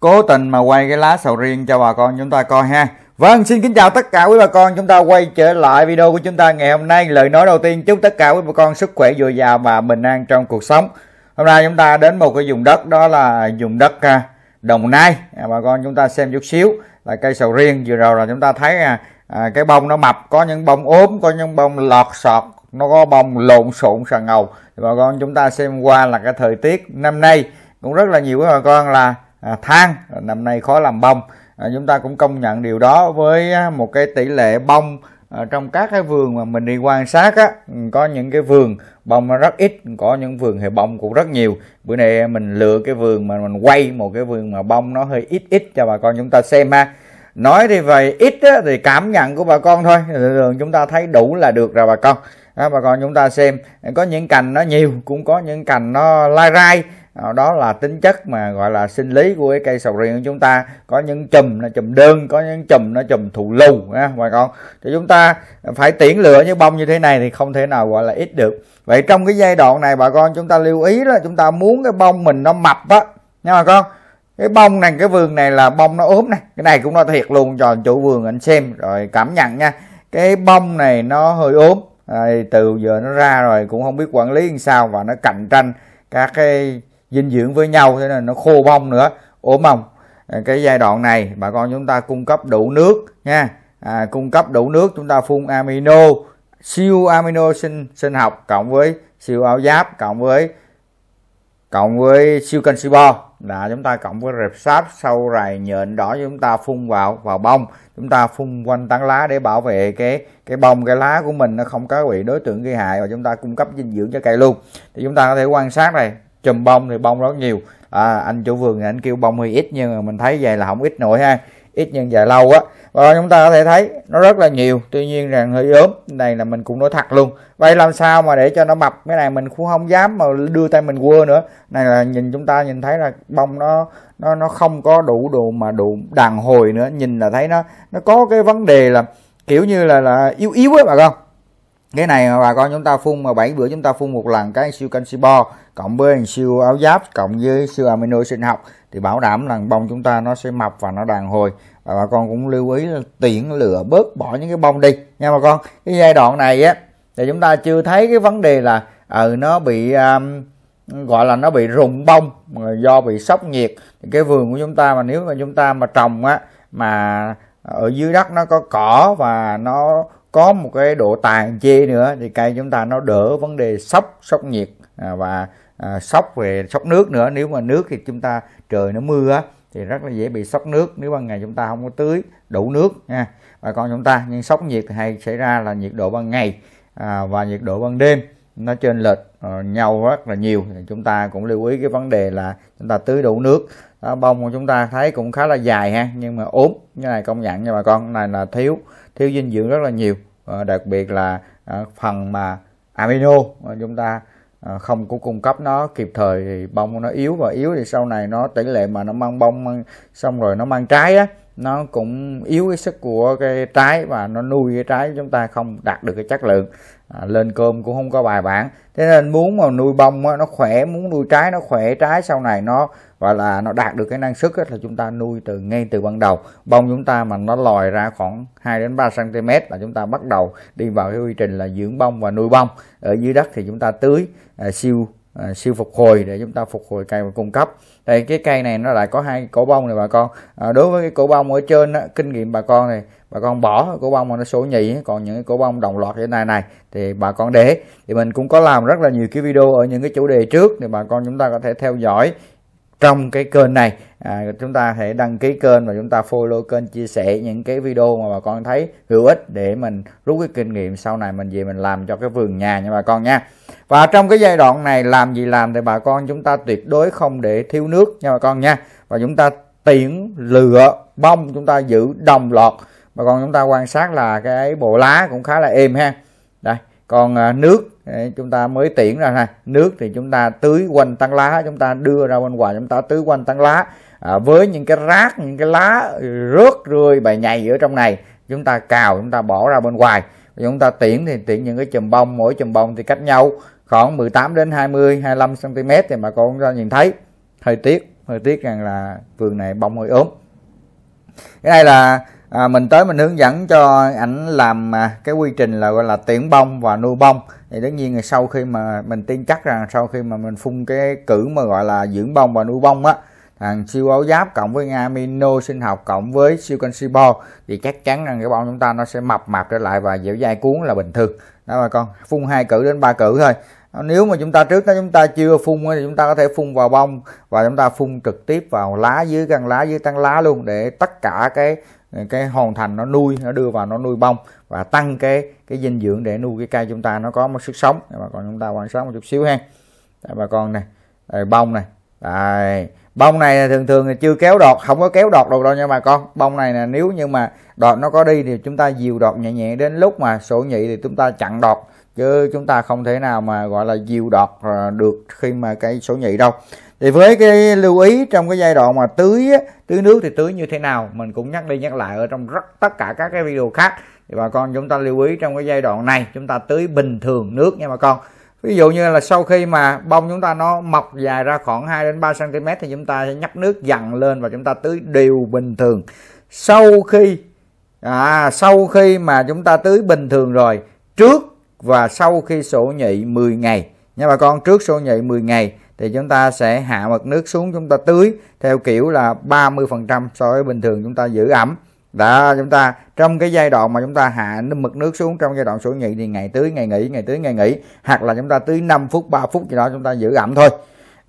cố tình mà quay cái lá sầu riêng cho bà con chúng ta coi ha vâng xin kính chào tất cả quý bà con chúng ta quay trở lại video của chúng ta ngày hôm nay lời nói đầu tiên chúc tất cả quý bà con sức khỏe dồi dào và bình an trong cuộc sống hôm nay chúng ta đến một cái vùng đất đó là vùng đất à, đồng nai à, bà con chúng ta xem chút xíu là cây sầu riêng vừa rồi là chúng ta thấy à, à, cái bông nó mập có những bông ốm có những bông lọt sọt nó có bông lộn xộn sà ngầu bà con chúng ta xem qua là cái thời tiết năm nay cũng rất là nhiều quý bà con là à, than năm nay khó làm bông à, chúng ta cũng công nhận điều đó với à, một cái tỷ lệ bông à, trong các cái vườn mà mình đi quan sát á có những cái vườn bông nó rất ít có những vườn thì bông cũng rất nhiều bữa nay mình lựa cái vườn mà mình quay một cái vườn mà bông nó hơi ít ít cho bà con chúng ta xem ha nói thì về ít á, thì cảm nhận của bà con thôi thường chúng ta thấy đủ là được rồi bà con đó, bà con chúng ta xem có những cành nó nhiều cũng có những cành nó lai rai Ờ, đó là tính chất mà gọi là sinh lý của cái cây sầu riêng của chúng ta có những chùm nó chùm đơn có những chùm nó chùm thụ lù ha bà con thì chúng ta phải tiễn lửa những bông như thế này thì không thể nào gọi là ít được vậy trong cái giai đoạn này bà con chúng ta lưu ý là chúng ta muốn cái bông mình nó mập á nha bà con cái bông này cái vườn này là bông nó ốm này cái này cũng nói thiệt luôn cho chủ vườn anh xem rồi cảm nhận nha cái bông này nó hơi ốm từ giờ nó ra rồi cũng không biết quản lý làm sao và nó cạnh tranh các cái dinh dưỡng với nhau thế nên nó khô bông nữa ốm mông à, cái giai đoạn này bà con chúng ta cung cấp đủ nước nha à, cung cấp đủ nước chúng ta phun amino siêu amino sinh sinh học cộng với siêu áo giáp cộng với cộng với siêu canxi bo là chúng ta cộng với rệp sáp sâu rày nhện đỏ chúng ta phun vào vào bông chúng ta phun quanh tán lá để bảo vệ cái cái bông cái lá của mình nó không có bị đối tượng gây hại và chúng ta cung cấp dinh dưỡng cho cây luôn thì chúng ta có thể quan sát này chùm bông thì bông rất nhiều à, anh chủ vườn anh kêu bông hơi ít nhưng mà mình thấy vậy là không ít nổi ha ít nhưng dài lâu á và chúng ta có thể thấy nó rất là nhiều tuy nhiên rằng hơi ốm này là mình cũng nói thật luôn vậy làm sao mà để cho nó mập cái này mình cũng không dám mà đưa tay mình quơ nữa này là nhìn chúng ta nhìn thấy là bông nó nó nó không có đủ độ mà đủ đàn hồi nữa nhìn là thấy nó nó có cái vấn đề là kiểu như là là yếu yếu ấy bà con cái này mà bà con chúng ta phun mà bảy bữa chúng ta phun một lần cái siêu canxi bo cộng với siêu áo giáp cộng với siêu amino sinh học thì bảo đảm là bông chúng ta nó sẽ mập và nó đàn hồi và bà con cũng lưu ý là tiện lựa bớt bỏ những cái bông đi nha bà con cái giai đoạn này á thì chúng ta chưa thấy cái vấn đề là ừ nó bị um, gọi là nó bị rụng bông do bị sốc nhiệt thì cái vườn của chúng ta mà nếu mà chúng ta mà trồng á mà ở dưới đất nó có cỏ và nó có một cái độ tàn chê nữa thì cây chúng ta nó đỡ vấn đề sốc sốc nhiệt à, và à, sốc về sốc nước nữa nếu mà nước thì chúng ta trời nó mưa thì rất là dễ bị sốc nước nếu ban ngày chúng ta không có tưới đủ nước nha bà con chúng ta nhưng sốc nhiệt thì hay xảy ra là nhiệt độ ban ngày à, và nhiệt độ ban đêm nó trên lệch uh, nhau rất là nhiều thì chúng ta cũng lưu ý cái vấn đề là chúng ta tưới đủ nước đó, bông của chúng ta thấy cũng khá là dài ha nhưng mà ốm cái này công nhận nha bà con này là thiếu thiếu dinh dưỡng rất là nhiều uh, đặc biệt là uh, phần mà amino uh, chúng ta À, không có cung cấp nó kịp thời thì bông nó yếu và yếu thì sau này nó tỷ lệ mà nó mang bông xong rồi nó mang trái á nó cũng yếu cái sức của cái trái và nó nuôi cái trái chúng ta không đạt được cái chất lượng à, lên cơm cũng không có bài bản thế nên muốn mà nuôi bông á, nó khỏe muốn nuôi trái nó khỏe trái sau này nó gọi là nó đạt được cái năng suất á, là chúng ta nuôi từ ngay từ ban đầu bông chúng ta mà nó lòi ra khoảng 2 đến 3 cm là chúng ta bắt đầu đi vào cái quy trình là dưỡng bông và nuôi bông ở dưới đất thì chúng ta tưới à, siêu à, siêu phục hồi để chúng ta phục hồi cây và cung cấp đây cái cây này nó lại có hai cổ bông này bà con à, đối với cái cổ bông ở trên á, kinh nghiệm bà con này bà con bỏ cổ bông mà nó số nhị còn những cái cổ bông đồng loạt như này này thì bà con để thì mình cũng có làm rất là nhiều cái video ở những cái chủ đề trước thì bà con chúng ta có thể theo dõi trong cái kênh này à, chúng ta hãy đăng ký kênh và chúng ta follow kênh chia sẻ những cái video mà bà con thấy hữu ích để mình rút cái kinh nghiệm sau này mình về mình làm cho cái vườn nhà nha bà con nha và trong cái giai đoạn này làm gì làm thì bà con chúng ta tuyệt đối không để thiếu nước nha bà con nha và chúng ta tiễn lựa bông chúng ta giữ đồng loạt bà con chúng ta quan sát là cái bộ lá cũng khá là êm ha đây còn à, nước chúng ta mới tiễn ra này nước thì chúng ta tưới quanh tăng lá chúng ta đưa ra bên ngoài chúng ta tưới quanh tăng lá à, với những cái rác những cái lá rớt rơi bài nhầy ở trong này chúng ta cào chúng ta bỏ ra bên ngoài chúng ta tiễn thì tiễn những cái chùm bông mỗi chùm bông thì cách nhau khoảng 18 đến 20 25 cm thì bà con chúng ta nhìn thấy thời tiết thời tiết rằng là vườn này bông hơi ốm cái này là à, mình tới mình hướng dẫn cho ảnh làm à, cái quy trình là gọi là tiễn bông và nuôi bông thì tất nhiên là sau khi mà mình tin chắc rằng sau khi mà mình phun cái cử mà gọi là dưỡng bông và nuôi bông á thằng siêu áo giáp cộng với amino sinh học cộng với siêu canxi bo thì chắc chắn rằng cái bông chúng ta nó sẽ mập mạp trở lại và dẻo dai cuốn là bình thường đó bà con phun hai cử đến ba cử thôi nếu mà chúng ta trước đó chúng ta chưa phun thì chúng ta có thể phun vào bông và chúng ta phun trực tiếp vào lá dưới căn lá dưới tán lá luôn để tất cả cái cái hoàn thành nó nuôi nó đưa vào nó nuôi bông và tăng cái cái dinh dưỡng để nuôi cái cây chúng ta nó có một sức sống bà con chúng ta quan sát một chút xíu ha đây, bà con này đây, bông này đây. bông này thường thường chưa kéo đọt không có kéo đọt được đâu nha bà con bông này là nếu như mà đọt nó có đi thì chúng ta dìu đọt nhẹ nhẹ đến lúc mà sổ nhị thì chúng ta chặn đọt chứ chúng ta không thể nào mà gọi là dìu đọt ờ, được khi mà cái sổ nhị đâu thì với cái lưu ý trong cái giai đoạn mà tưới tưới nước thì tưới như thế nào mình cũng nhắc đi nhắc lại ở trong rất tất cả các cái video khác thì bà con chúng ta lưu ý trong cái giai đoạn này chúng ta tưới bình thường nước nha bà con ví dụ như là sau khi mà bông chúng ta nó mọc dài ra khoảng 2 đến 3 cm thì chúng ta sẽ nhắc nước dằn lên và chúng ta tưới đều bình thường sau khi à, sau khi mà chúng ta tưới bình thường rồi trước và sau khi sổ nhị 10 ngày nha bà con trước sổ nhị 10 ngày thì chúng ta sẽ hạ mực nước xuống chúng ta tưới theo kiểu là 30% so với bình thường chúng ta giữ ẩm đó chúng ta trong cái giai đoạn mà chúng ta hạ mực nước xuống trong giai đoạn sổ nhị thì ngày tưới ngày nghỉ ngày tưới ngày nghỉ hoặc là chúng ta tưới 5 phút 3 phút gì đó chúng ta giữ ẩm thôi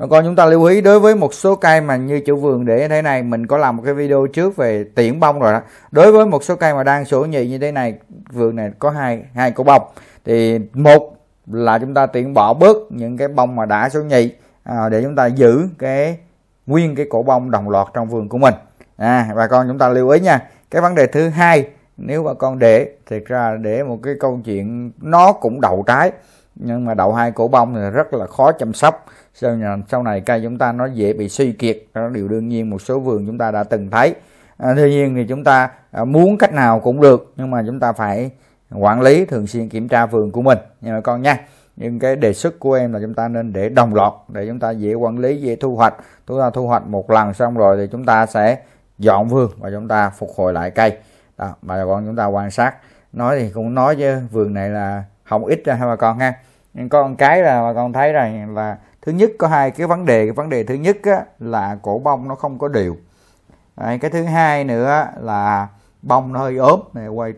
còn chúng ta lưu ý đối với một số cây mà như chủ vườn để thế này mình có làm một cái video trước về tiễn bông rồi đó đối với một số cây mà đang sổ nhị như thế này vườn này có hai hai cổ bông thì một là chúng ta tiễn bỏ bớt những cái bông mà đã sổ nhị À, để chúng ta giữ cái nguyên cái cổ bông đồng loạt trong vườn của mình à, bà con chúng ta lưu ý nha cái vấn đề thứ hai nếu bà con để thiệt ra để một cái câu chuyện nó cũng đậu trái nhưng mà đậu hai cổ bông thì rất là khó chăm sóc sau, sau này cây chúng ta nó dễ bị suy kiệt đó điều đương nhiên một số vườn chúng ta đã từng thấy à, tuy nhiên thì chúng ta à, muốn cách nào cũng được nhưng mà chúng ta phải quản lý thường xuyên kiểm tra vườn của mình nha bà con nha nhưng cái đề xuất của em là chúng ta nên để đồng loạt để chúng ta dễ quản lý dễ thu hoạch chúng ta thu hoạch một lần xong rồi thì chúng ta sẽ dọn vườn và chúng ta phục hồi lại cây đó, bà con chúng ta quan sát nói thì cũng nói chứ vườn này là không ít ra hai bà con ha nhưng con cái là bà con thấy rằng là thứ nhất có hai cái vấn đề cái vấn đề thứ nhất á, là cổ bông nó không có đều cái thứ hai nữa là bông nó hơi ốm này quay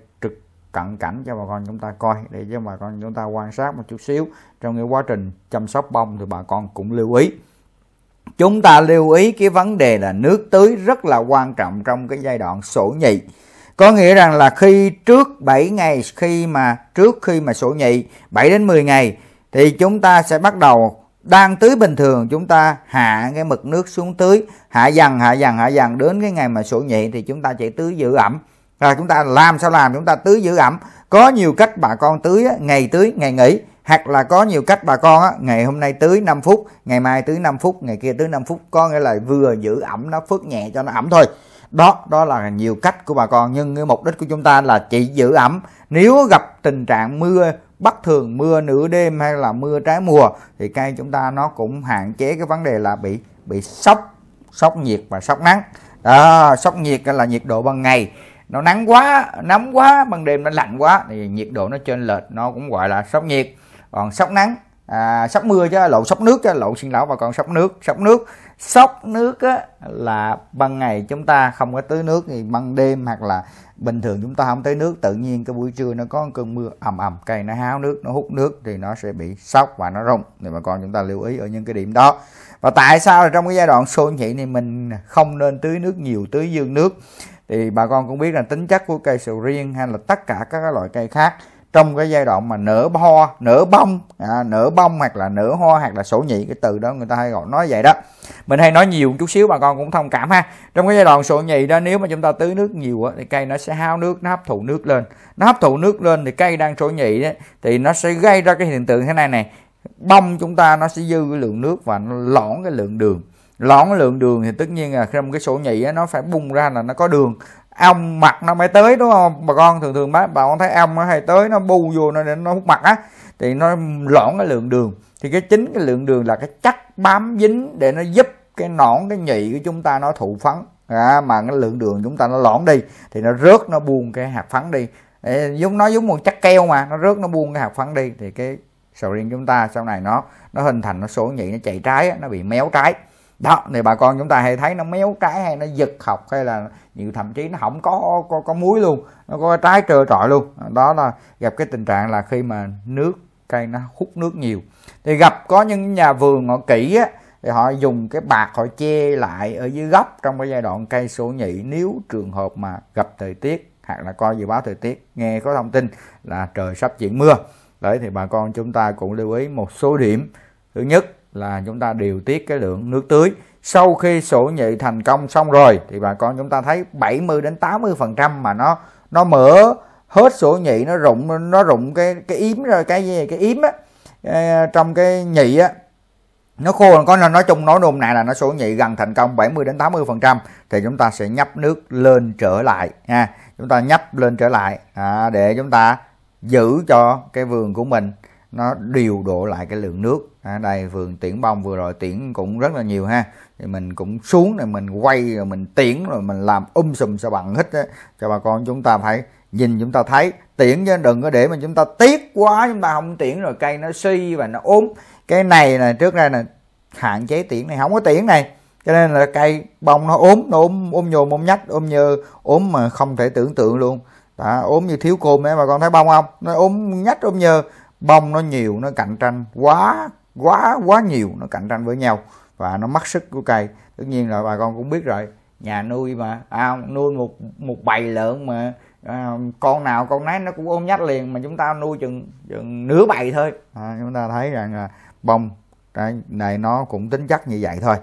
cận cảnh cho bà con chúng ta coi để cho bà con chúng ta quan sát một chút xíu trong cái quá trình chăm sóc bông thì bà con cũng lưu ý chúng ta lưu ý cái vấn đề là nước tưới rất là quan trọng trong cái giai đoạn sổ nhị có nghĩa rằng là khi trước 7 ngày khi mà trước khi mà sổ nhị 7 đến 10 ngày thì chúng ta sẽ bắt đầu đang tưới bình thường chúng ta hạ cái mực nước xuống tưới hạ dần hạ dần hạ dần đến cái ngày mà sổ nhị thì chúng ta chỉ tưới giữ ẩm là chúng ta làm sao làm chúng ta tưới giữ ẩm có nhiều cách bà con tưới ngày tưới ngày nghỉ hoặc là có nhiều cách bà con ngày hôm nay tưới 5 phút ngày mai tưới 5 phút ngày kia tưới 5 phút có nghĩa là vừa giữ ẩm nó phước nhẹ cho nó ẩm thôi đó đó là nhiều cách của bà con nhưng cái mục đích của chúng ta là chỉ giữ ẩm nếu gặp tình trạng mưa bất thường mưa nửa đêm hay là mưa trái mùa thì cây chúng ta nó cũng hạn chế cái vấn đề là bị bị sốc sốc nhiệt và sốc nắng đó sốc nhiệt là nhiệt độ ban ngày nó nắng quá nóng quá ban đêm nó lạnh quá thì nhiệt độ nó trên lệch nó cũng gọi là sốc nhiệt còn sốc nắng à, sốc mưa chứ lộ sốc nước chứ lộ xin lão và còn sốc nước sốc nước sốc nước á, là ban ngày chúng ta không có tưới nước thì ban đêm hoặc là bình thường chúng ta không tưới nước tự nhiên cái buổi trưa nó có cơn mưa ầm ầm cây nó háo nước nó hút nước thì nó sẽ bị sốc và nó rung thì bà con chúng ta lưu ý ở những cái điểm đó và tại sao là trong cái giai đoạn sôi nhị thì mình không nên tưới nước nhiều tưới dương nước thì bà con cũng biết là tính chất của cây sầu riêng hay là tất cả các loại cây khác trong cái giai đoạn mà nở hoa nở bông à, nở bông hoặc là nở hoa hoặc là sổ nhị cái từ đó người ta hay gọi nói vậy đó mình hay nói nhiều một chút xíu bà con cũng thông cảm ha trong cái giai đoạn sổ nhị đó nếu mà chúng ta tưới nước nhiều á, thì cây nó sẽ hao nước nó hấp thụ nước lên nó hấp thụ nước lên thì cây đang sổ nhị đó, thì nó sẽ gây ra cái hiện tượng thế này này bông chúng ta nó sẽ dư cái lượng nước và nó lõn cái lượng đường lõn lượng đường thì tất nhiên là trong cái sổ nhị nó phải bung ra là nó có đường ong mặt nó mới tới đúng không bà con thường thường bác bà con thấy ong nó hay tới nó bu vô nó nó hút mặt á thì nó lõn cái lượng đường thì cái chính cái lượng đường là cái chắc bám dính để nó giúp cái nõn cái nhị của chúng ta nó thụ phấn à, mà cái lượng đường chúng ta nó lõn đi thì nó rớt nó buông cái hạt phấn đi Ê, giống nó giống một chất keo mà nó rớt nó buông cái hạt phấn đi thì cái sầu riêng chúng ta sau này nó nó hình thành nó số nhị nó chạy trái nó bị méo trái đó thì bà con chúng ta hay thấy nó méo trái hay nó giật học hay là nhiều thậm chí nó không có có, có muối luôn nó có trái trơ trọi luôn đó là gặp cái tình trạng là khi mà nước cây nó hút nước nhiều thì gặp có những nhà vườn họ kỹ á thì họ dùng cái bạc họ che lại ở dưới gốc trong cái giai đoạn cây sổ nhị nếu trường hợp mà gặp thời tiết hoặc là coi dự báo thời tiết nghe có thông tin là trời sắp chuyển mưa đấy thì bà con chúng ta cũng lưu ý một số điểm thứ nhất là chúng ta điều tiết cái lượng nước tưới sau khi sổ nhị thành công xong rồi thì bà con chúng ta thấy 70 đến 80 phần trăm mà nó nó mở hết sổ nhị nó rụng nó rụng cái cái yếm rồi cái gì cái yếm á ờ, trong cái nhị á nó khô có nên nói chung nói nôm này là nó sổ nhị gần thành công 70 đến 80 phần trăm thì chúng ta sẽ nhấp nước lên trở lại ha chúng ta nhấp lên trở lại à, để chúng ta giữ cho cái vườn của mình nó điều độ lại cái lượng nước à, đây vườn tiễn bông vừa rồi tiễn cũng rất là nhiều ha thì mình cũng xuống này mình quay rồi mình tiễn rồi mình làm um sùm sao bằng hết á cho bà con chúng ta phải nhìn chúng ta thấy tiễn chứ đừng có để mà chúng ta tiếc quá chúng ta không tiễn rồi cây nó suy và nó ốm cái này là trước đây là hạn chế tiễn này không có tiễn này cho nên là cây bông nó ốm nó ốm ốm nhồm ốm nhách ốm nhơ ốm mà không thể tưởng tượng luôn đó, ốm như thiếu côn đấy bà con thấy bông không nó ốm nhách ốm nhơ bông nó nhiều nó cạnh tranh quá quá quá nhiều nó cạnh tranh với nhau và nó mất sức của cây tất nhiên là bà con cũng biết rồi nhà nuôi mà à, nuôi một một bầy lợn mà à, con nào con nấy nó cũng ôm nhách liền mà chúng ta nuôi chừng chừng nửa bầy thôi à, chúng ta thấy rằng là bông cái này nó cũng tính chất như vậy thôi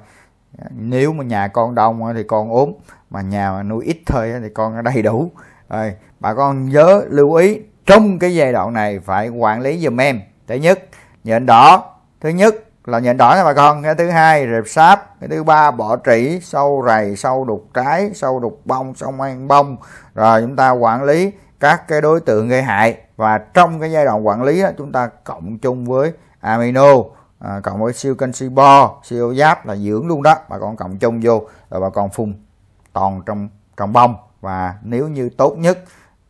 nếu mà nhà con đông thì con ốm mà nhà mà nuôi ít thôi thì con đầy đủ rồi bà con nhớ lưu ý trong cái giai đoạn này phải quản lý giùm em thứ nhất nhện đỏ thứ nhất là nhện đỏ nha bà con cái thứ hai rệp sáp cái thứ ba bỏ trĩ sâu rầy sâu đục trái sâu đục bông sâu mang bông rồi chúng ta quản lý các cái đối tượng gây hại và trong cái giai đoạn quản lý đó, chúng ta cộng chung với amino à, cộng với siêu canxi bo siêu giáp là dưỡng luôn đó bà con cộng chung vô rồi bà con phun toàn trong trong bông và nếu như tốt nhất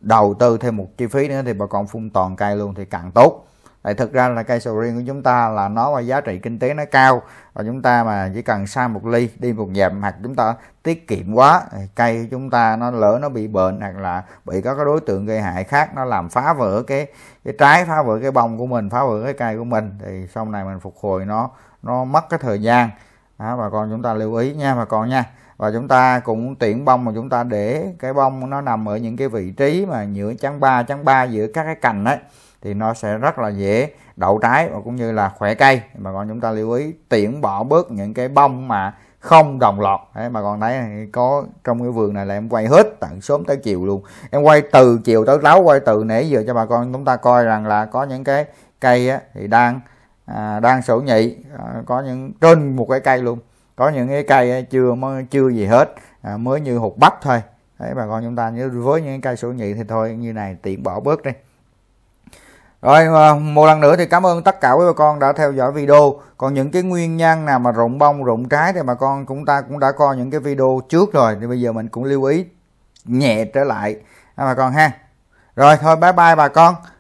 đầu tư thêm một chi phí nữa thì bà con phun toàn cây luôn thì càng tốt tại thực ra là cây sầu riêng của chúng ta là nó có giá trị kinh tế nó cao và chúng ta mà chỉ cần sang một ly đi một dẹp hoặc chúng ta tiết kiệm quá cây của chúng ta nó lỡ nó bị bệnh hoặc là bị các cái đối tượng gây hại khác nó làm phá vỡ cái cái trái phá vỡ cái bông của mình phá vỡ cái cây của mình thì sau này mình phục hồi nó nó mất cái thời gian đó, bà con chúng ta lưu ý nha bà con nha và chúng ta cũng tuyển bông mà chúng ta để cái bông nó nằm ở những cái vị trí mà giữa chắn ba chắn ba giữa các cái cành đấy thì nó sẽ rất là dễ đậu trái và cũng như là khỏe cây bà con chúng ta lưu ý tiễn bỏ bớt những cái bông mà không đồng loạt đấy bà con thấy có trong cái vườn này là em quay hết tận sớm tới chiều luôn em quay từ chiều tới tối quay từ nãy giờ cho bà con chúng ta coi rằng là có những cái cây á, thì đang à, đang sổ nhị à, có những trên một cái cây luôn có những cái cây chưa mới chưa gì hết à, mới như hột bắp thôi đấy bà con chúng ta nhớ với những cái cây sổ nhị thì thôi như này tiện bỏ bớt đi rồi à, một lần nữa thì cảm ơn tất cả quý bà con đã theo dõi video. Còn những cái nguyên nhân nào mà rụng bông, rụng trái thì bà con chúng ta cũng đã coi những cái video trước rồi. Thì bây giờ mình cũng lưu ý nhẹ trở lại à, bà con ha. Rồi thôi bye bye bà con.